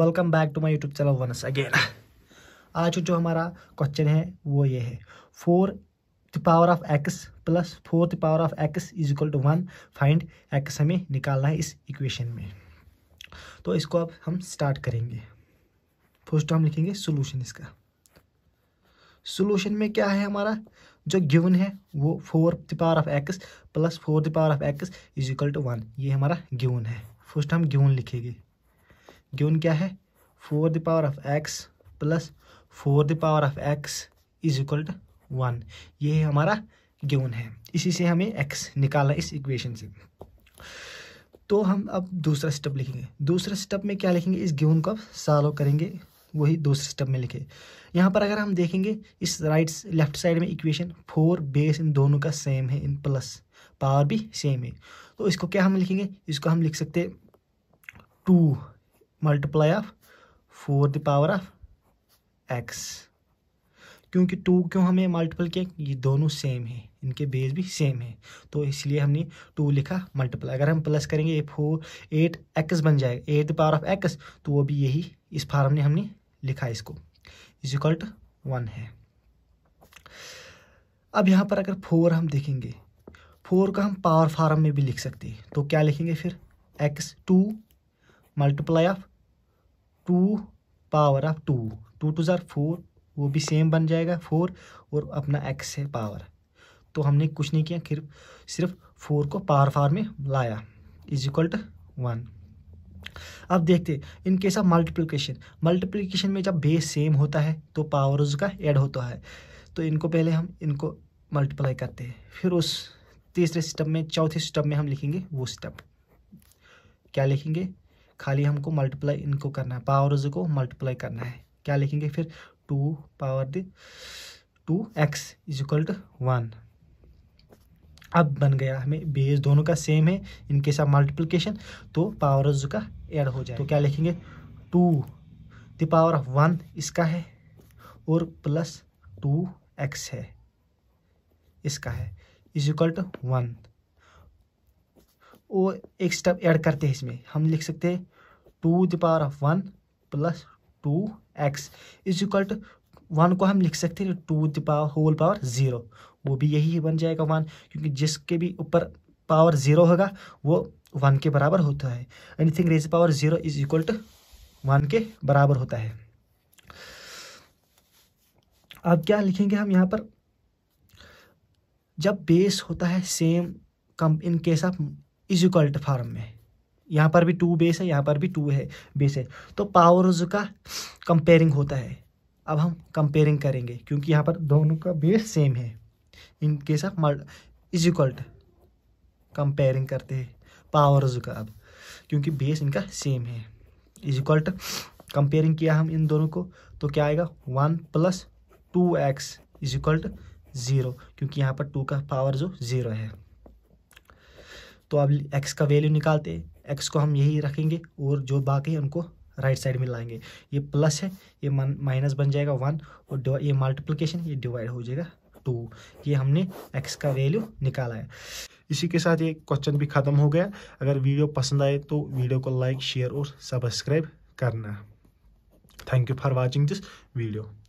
welcome back to my YouTube channel once again आज जो हमारा क्वेश्चन है वो ये है four the power of x plus four the power of x is equal to one find x हमें निकालना है इस इक्वेशन में तो इसको अब हम स्टार्ट करेंगे फर्स्ट हम लिखेंगे सोल्यूशन इसका सोल्यूशन में क्या है हमारा जो गिवन है वो four the power of x plus four the power of x is equal to one ये हमारा गिवन है फर्स्ट हम गिवन लिखेंगे गिवन क्या है four the power of x plus four the power of x is equal to one ये हमारा given है इसी से हमें एक्स निकाला इस इक्वेशन से तो हम अब दूसरा स्टेप लिखेंगे दूसरे स्टेप में क्या लिखेंगे इस गिवन को अब सॉल्व करेंगे वही दूसरे स्टेप में लिखे यहाँ पर अगर हम देखेंगे इस राइट लेफ्ट साइड में इक्वेशन फोर बेस इन दोनों का सेम है इन प्लस पावर भी सेम है तो इसको क्या हम लिखेंगे इसको हम लिख सकते two multiply of four the power of x क्योंकि टू क्यों हमें मल्टीपल किया ये दोनों सेम है इनके बेस भी सेम है तो इसलिए हमने टू लिखा मल्टीप्लाई अगर हम प्लस करेंगे फोर एट एक्स बन जाएगा eight the power of x तो वो भी यही इस फार्म ने हमने लिखा इसको इज इक्वल टू वन है अब यहाँ पर अगर फोर हम देखेंगे फोर का हम पावर फार्म में भी लिख सकते हैं तो क्या लिखेंगे फिर x two multiply of two power of two two two ज़ार फोर वो भी सेम बन जाएगा फोर और अपना एक्स है पावर तो हमने कुछ नहीं किया फिर सिर्फ फोर को पावर फार में लाया इज इक्वल टू वन अब देखते in case of multiplication multiplication में जब बेस सेम होता है तो पावर उसका एड होता है तो इनको पहले हम इनको मल्टीप्लाई करते हैं फिर उस तीसरे स्टेप में चौथे स्टेप में हम लिखेंगे वो स्टेप क्या लिखेंगे खाली हमको मल्टीप्लाई इनको करना है पावर्स को मल्टीप्लाई करना है क्या लिखेंगे फिर two power the two x is equal to one अब बन गया हमें बेस दोनों का सेम है इनके साथ मल्टीप्लिकेशन तो पावर्स का एड हो जाए तो क्या लिखेंगे two the power of one इसका है और प्लस टू एक्स है इसका है इज इक्वल टू वन और एक स्टेप ऐड करते हैं इसमें हम लिख सकते हैं two the power of one plus two x is equal to one को हम लिख सकते हैं two the power whole power zero वो भी यही बन जाएगा वन क्योंकि जिसके भी ऊपर पावर ज़ीरो होगा वो वन के बराबर होता है anything raise power zero is equal to one के बराबर होता है अब क्या लिखेंगे हम यहाँ पर जब बेस होता है सेम कम in case of is equal to form में यहाँ पर भी टू बेस है यहाँ पर भी टू है बेस है तो पावर्स का कंपेयरिंग होता है अब हम कंपेयरिंग करेंगे क्योंकि यहाँ पर दोनों का बेस सेम है इन केस ऑफ मल्ट इज इक्वल टू कंपेयरिंग करते हैं पावर्स का अब क्योंकि बेस इनका सेम है इज इक्वल टू कंपेयरिंग किया हम इन दोनों को तो क्या आएगा one plus two x is equal to zero क्योंकि यहाँ पर टू का पावर जो ज़ीरो है तो अब एक्स का वैल्यू निकालते एक्स को हम यही रखेंगे और जो बाकी है उनको राइट साइड में लाएंगे ये प्लस है ये माइनस बन जाएगा वन और ये मल्टीप्लिकेशन ये डिवाइड हो जाएगा टू ये हमने एक्स का वैल्यू निकाला है इसी के साथ ये क्वेश्चन भी ख़त्म हो गया अगर वीडियो पसंद आए तो वीडियो को लाइक शेयर और सब्सक्राइब करना thank you for watching this video